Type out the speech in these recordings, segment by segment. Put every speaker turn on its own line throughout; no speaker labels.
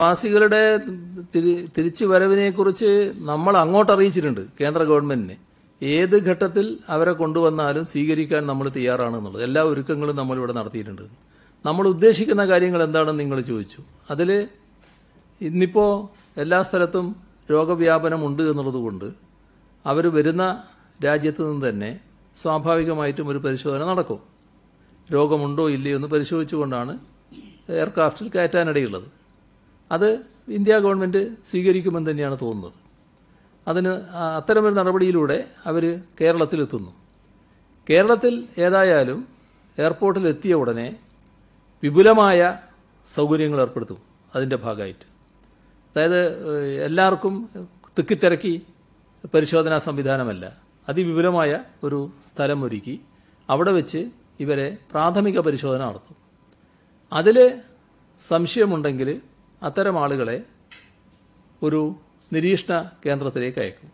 പ്രവാസികളുടെ തിരി തിരിച്ചു കുറിച്ച് നമ്മൾ അങ്ങോട്ട് അറിയിച്ചിട്ടുണ്ട് കേന്ദ്ര ഗവൺമെന്റിനെ ഏത് ഘട്ടത്തിൽ അവരെ കൊണ്ടുവന്നാലും സ്വീകരിക്കാൻ നമ്മൾ തയ്യാറാണ് എന്നുള്ളത് എല്ലാ ഒരുക്കങ്ങളും നമ്മളിവിടെ നടത്തിയിട്ടുണ്ട് നമ്മൾ ഉദ്ദേശിക്കുന്ന കാര്യങ്ങൾ എന്താണെന്ന് നിങ്ങൾ ചോദിച്ചു അതിൽ ഇന്നിപ്പോൾ എല്ലാ സ്ഥലത്തും രോഗവ്യാപനം ഉണ്ട് എന്നുള്ളത് കൊണ്ട് അവർ വരുന്ന രാജ്യത്ത് നിന്ന് തന്നെ സ്വാഭാവികമായിട്ടും ഒരു പരിശോധന നടക്കും രോഗമുണ്ടോ ഇല്ലയോ എന്ന് പരിശോധിച്ചുകൊണ്ടാണ് എയർക്രാഫ്റ്റിൽ കയറ്റാനിടയുള്ളത് അത് ഇന്ത്യ ഗവൺമെൻറ് സ്വീകരിക്കുമെന്ന് തന്നെയാണ് തോന്നുന്നത് അതിന് അത്തരമൊരു നടപടിയിലൂടെ അവർ കേരളത്തിലെത്തുന്നു കേരളത്തിൽ ഏതായാലും എയർപോർട്ടിൽ എത്തിയ ഉടനെ വിപുലമായ സൗകര്യങ്ങൾ ഏർപ്പെടുത്തും അതിൻ്റെ ഭാഗമായിട്ട് അതായത് എല്ലാവർക്കും തിക്കിത്തിരക്കി പരിശോധനാ സംവിധാനമല്ല അതിവിപുലമായ ഒരു സ്ഥലം ഒരുക്കി അവിടെ വെച്ച് ഇവരെ പ്രാഥമിക പരിശോധന നടത്തും അതിൽ സംശയമുണ്ടെങ്കിൽ അത്തരം ആളുകളെ ഒരു നിരീക്ഷണ കേന്ദ്രത്തിലേക്ക് അയക്കും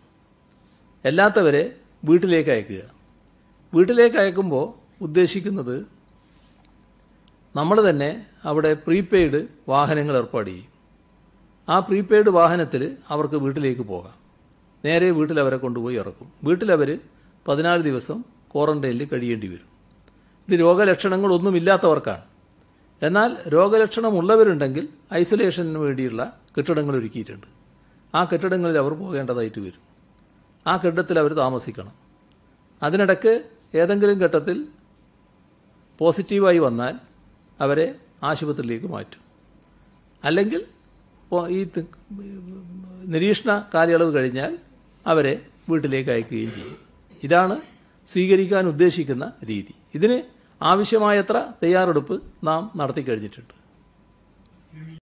അല്ലാത്തവരെ വീട്ടിലേക്ക് അയക്കുക വീട്ടിലേക്ക് അയക്കുമ്പോൾ ഉദ്ദേശിക്കുന്നത് നമ്മൾ തന്നെ അവിടെ പ്രീപെയ്ഡ് വാഹനങ്ങൾ ഏർപ്പാട് ചെയ്യും ആ പ്രീപെയ്ഡ് വാഹനത്തിൽ അവർക്ക് വീട്ടിലേക്ക് പോകാം നേരെ വീട്ടിൽ അവരെ കൊണ്ടുപോയി ഇറക്കും വീട്ടിലവർ പതിനാല് ദിവസം ക്വാറന്റൈനിൽ കഴിയേണ്ടി വരും ഇത് രോഗലക്ഷണങ്ങളൊന്നുമില്ലാത്തവർക്കാണ് എന്നാൽ രോഗലക്ഷണമുള്ളവരുണ്ടെങ്കിൽ ഐസൊലേഷന് വേണ്ടിയുള്ള കെട്ടിടങ്ങൾ ഒരുക്കിയിട്ടുണ്ട് ആ കെട്ടിടങ്ങളിൽ അവർ പോകേണ്ടതായിട്ട് വരും ആ കെട്ടിടത്തിൽ അവർ താമസിക്കണം അതിനിടയ്ക്ക് ഏതെങ്കിലും ഘട്ടത്തിൽ പോസിറ്റീവായി വന്നാൽ അവരെ ആശുപത്രിയിലേക്ക് മാറ്റും അല്ലെങ്കിൽ ഈ നിരീക്ഷണ കാലയളവ് കഴിഞ്ഞാൽ അവരെ വീട്ടിലേക്ക് അയക്കുകയും ചെയ്യും ഇതാണ് സ്വീകരിക്കാൻ ഉദ്ദേശിക്കുന്ന രീതി ഇതിന് ആവശ്യമായത്ര തയ്യാറെടുപ്പ് നാം നടത്തി കഴിഞ്ഞിട്ടുണ്ട്